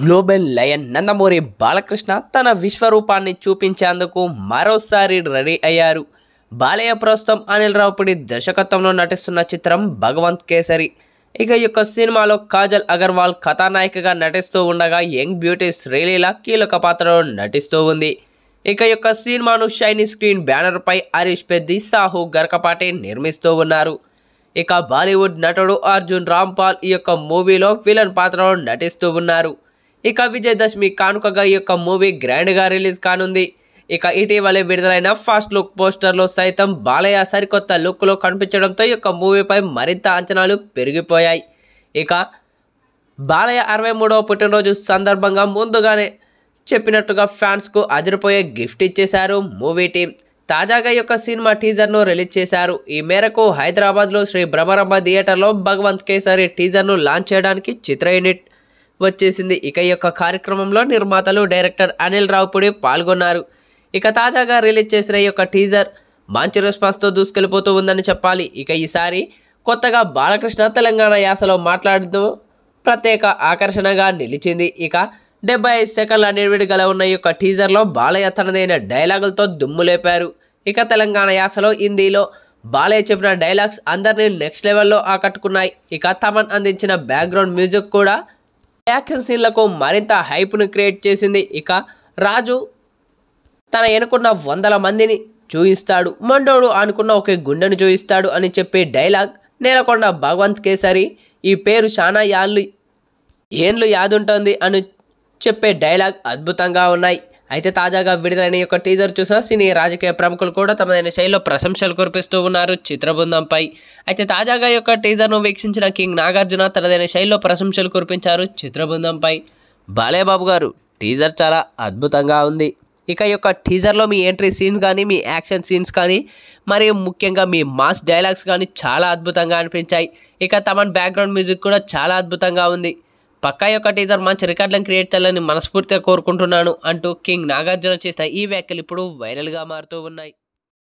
global lion Nandamuri Balakrishna తన విశ్వరూపాన్ని చూపించేందుకు మరోసారి రెడీ అయ్యారు బాలయ్య ప్రస్తుతం అనిల్ రావుపూడి దర్శకత్వంలో నటిస్తున్న చిత్రం భగవంత్ కేసరి ఇక యొక్క సినిమాలో కాజల్ అగర్వాల్ కథానాయికగా నటిస్తూ ఉండగా యంగ్ బ్యూటీ శ్రీలీల కీలక పాత్రలో నటిస్తూ ఉంది ఇక యొక్క సినిమాను షైనీ స్క్రీన్ బ్యానర్పై హరీష్ పెద్ది సాహు గరకపాటి నిర్మిస్తూ ఉన్నారు ఇక బాలీవుడ్ నటుడు అర్జున్ రాంపాల్ ఈ యొక్క మూవీలో విలన్ పాత్రలో నటిస్తూ ఉన్నారు ఇక విజయదశమి కానుకగా ఈ యొక్క మూవీ గ్రాండ్గా రిలీజ్ కానుంది ఇక ఇటీవలే విడుదలైన ఫస్ట్ లుక్ పోస్టర్లో సైతం బాలయ్య సరికొత్త లుక్లో కనిపించడంతో ఈ యొక్క మూవీపై మరింత అంచనాలు పెరిగిపోయాయి ఇక బాలయ్య అరవై మూడవ పుట్టినరోజు సందర్భంగా ముందుగానే చెప్పినట్టుగా ఫ్యాన్స్కు అదిరిపోయే గిఫ్ట్ ఇచ్చేశారు మూవీ టీం తాజాగా ఈ యొక్క సినిమా టీజర్ను రిలీజ్ చేశారు ఈ మేరకు హైదరాబాద్లో శ్రీ భ్రమరంభ థియేటర్లో భగవంత్ కేసరి టీజర్ను లాంచ్ చేయడానికి చిత్ర యూనిట్ వచ్చేసింది ఇక ఈ యొక్క కార్యక్రమంలో నిర్మాతలు డైరెక్టర్ అనిల్ రావుపూడి పాల్గొన్నారు ఇక తాజాగా రిలీజ్ చేసిన ఈ యొక్క టీజర్ మంచి రెస్పాన్స్తో దూసుకెళ్ళిపోతూ ఉందని చెప్పాలి ఇక ఈసారి కొత్తగా బాలకృష్ణ తెలంగాణ యాసలో మాట్లాడుతూ ప్రత్యేక ఆకర్షణగా నిలిచింది ఇక డెబ్బై ఐదు సెకండ్ల నిడివిడి గల ఉన్న ఈ యొక్క టీజర్లో బాలయ్య తనదైన డైలాగులతో దుమ్ము లేపారు ఇక తెలంగాణ యాసలో హిందీలో బాలయ్య చెప్పిన డైలాగ్స్ అందరినీ నెక్స్ట్ లెవెల్లో ఆకట్టుకున్నాయి ఇక తమన్ అందించిన బ్యాక్గ్రౌండ్ మ్యూజిక్ కూడా యాక్షన్ సీన్లకు మరింత హైప్ను క్రియేట్ చేసింది ఇక రాజు తన ఎనుకున్న వందల మందిని చూయిస్తాడు మండోడు అనుకున్న ఒక గుండెను చూయిస్తాడు అని చెప్పే డైలాగ్ నేలకొండ భగవంత్ కేసరి ఈ పేరు చాలా యాళ్ళు ఏండ్లు యాదుంటుంది అని చెప్పే డైలాగ్ అద్భుతంగా ఉన్నాయి అయితే తాజాగా విడుదలైన యొక్క టీజర్ చూసిన సినీ రాజకీయ ప్రముఖులు కూడా తమదైన శైలిలో ప్రశంసలు కురిపిస్తూ ఉన్నారు చిత్రబృందంపై అయితే తాజాగా యొక్క టీజర్ను వీక్షించిన కింగ్ నాగార్జున తనదైన శైలిలో ప్రశంసలు కురిపించారు చిత్రబృందంపై బాలేబాబు గారు టీజర్ చాలా అద్భుతంగా ఉంది ఇక యొక్క టీజర్లో మీ ఎంట్రీ సీన్స్ కానీ మీ యాక్షన్ సీన్స్ కానీ మరియు ముఖ్యంగా మీ మాస్ డైలాగ్స్ కానీ చాలా అద్భుతంగా అనిపించాయి ఇక తమన్ బ్యాక్గ్రౌండ్ మ్యూజిక్ కూడా చాలా అద్భుతంగా ఉంది పక్కా యొక్క టీజర్ మంచి రికార్డులను క్రియేట్ చేయాలని మనస్ఫూర్తిగా కోరుకుంటున్నాను అంటూ కింగ్ నాగార్జున చేసిన ఈ వ్యాఖ్యలు ఇప్పుడు వైరల్గా మారుతూ ఉన్నాయి